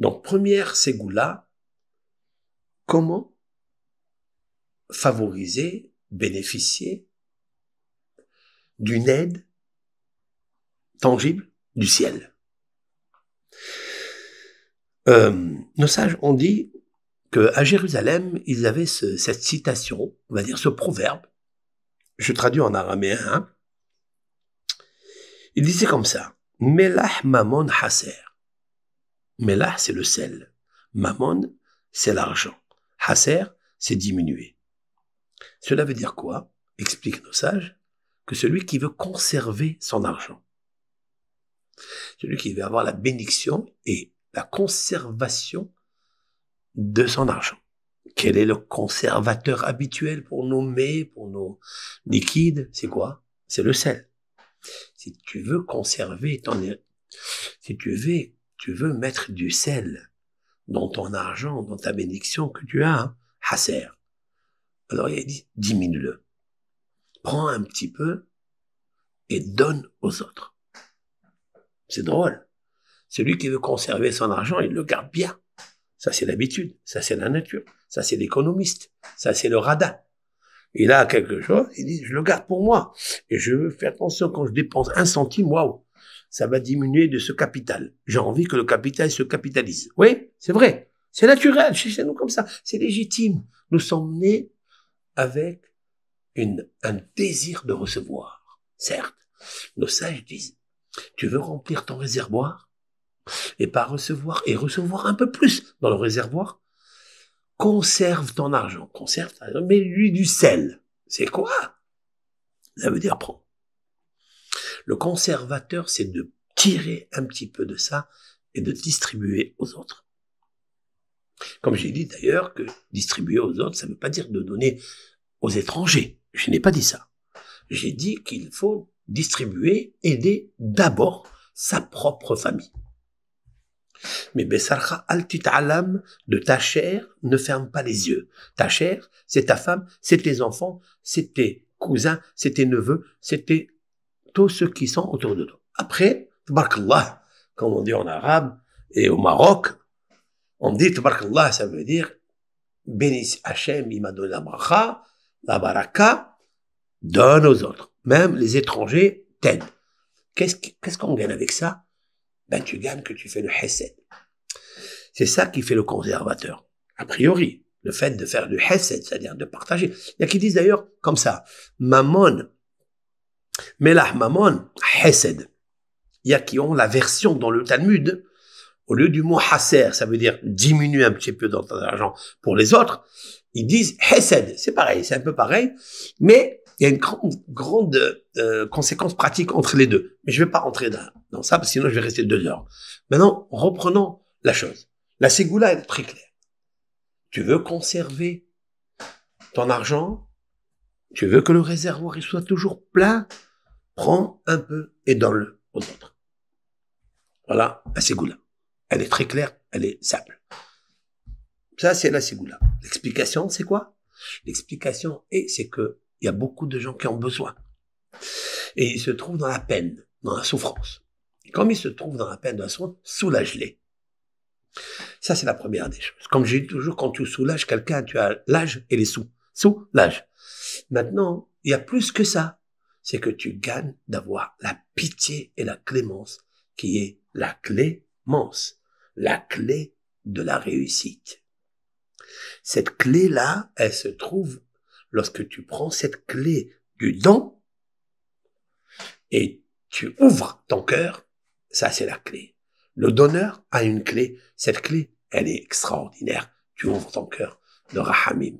Donc, première ségoula, comment favoriser, bénéficier d'une aide tangible du ciel euh, Nos sages ont dit qu'à Jérusalem, ils avaient cette citation, on va dire ce proverbe, je traduis en araméen, hein? il disait comme ça, Melah Mamon Haser, mais là, c'est le sel. Mammon, c'est l'argent. Hasser, c'est diminuer. Cela veut dire quoi Explique nos sages que celui qui veut conserver son argent, celui qui veut avoir la bénédiction et la conservation de son argent. Quel est le conservateur habituel pour nos mets, pour nos liquides C'est quoi C'est le sel. Si tu veux conserver ton, si tu veux tu veux mettre du sel dans ton argent, dans ta bénédiction que tu as, hein, hasser. Alors il dit, diminue-le. Prends un petit peu et donne aux autres. C'est drôle. Celui qui veut conserver son argent, il le garde bien. Ça, c'est l'habitude. Ça, c'est la nature. Ça, c'est l'économiste. Ça, c'est le radin. Il a quelque chose, il dit, je le garde pour moi. Et je veux faire attention quand je dépense un centime, waouh ça va diminuer de ce capital. J'ai envie que le capital se capitalise. Oui, c'est vrai. C'est naturel chez nous comme ça. C'est légitime. Nous sommes nés avec une, un désir de recevoir. Certes, nos sages disent, tu veux remplir ton réservoir et pas recevoir et recevoir un peu plus dans le réservoir. Conserve ton argent, conserve, ton mais lui du sel. C'est quoi Ça veut dire prends. Le conservateur, c'est de tirer un petit peu de ça et de distribuer aux autres. Comme j'ai dit d'ailleurs que distribuer aux autres, ça ne veut pas dire de donner aux étrangers. Je n'ai pas dit ça. J'ai dit qu'il faut distribuer, aider d'abord sa propre famille. Mais Bessalcha, al alam de ta chair ne ferme pas les yeux. Ta chair, c'est ta femme, c'est tes enfants, c'est tes cousins, c'est tes neveux, c'est tes tous ceux qui sont autour de toi. Après, Allah, comme on dit en arabe et au Maroc, on dit Allah, ça veut dire bénisse Hachem, il m'a donné la bracha, la baraka, donne aux autres. Même les étrangers t'aident. Qu'est-ce qu'on gagne avec ça Ben tu gagnes que tu fais le hesed. C'est ça qui fait le conservateur, a priori. Le fait de faire du hesed, c'est-à-dire de partager. Il y a qui disent d'ailleurs comme ça, mammon, mais l'ahmamon, hesed, il y a qui ont la version dans le Talmud, au lieu du mot hasser, ça veut dire diminuer un petit peu dans ton argent pour les autres, ils disent hesed, c'est pareil, c'est un peu pareil, mais il y a une grande, euh, conséquence pratique entre les deux. Mais je ne vais pas rentrer dans, ça, parce que sinon je vais rester deux heures. Maintenant, reprenons la chose. La ségoula est très claire. Tu veux conserver ton argent, tu veux que le réservoir il soit toujours plein, prends un peu et donne-le aux autres. Voilà la ségoula. Elle est très claire, elle est simple. Ça, c'est la ségoula. L'explication, c'est quoi L'explication est, c'est que il y a beaucoup de gens qui ont besoin. Et ils se trouvent dans la peine, dans la souffrance. Et comme ils se trouvent dans la peine, dans la souffrance, soulage-les. Ça, c'est la première des choses. Comme j'ai dis toujours, quand tu soulages quelqu'un, tu as l'âge et les sous. Sous, l'âge. Maintenant, il y a plus que ça c'est que tu gagnes d'avoir la pitié et la clémence, qui est la clémence, la clé de la réussite. Cette clé-là, elle se trouve lorsque tu prends cette clé du don et tu ouvres ton cœur, ça c'est la clé. Le donneur a une clé, cette clé, elle est extraordinaire. Tu ouvres ton cœur de Rahamim.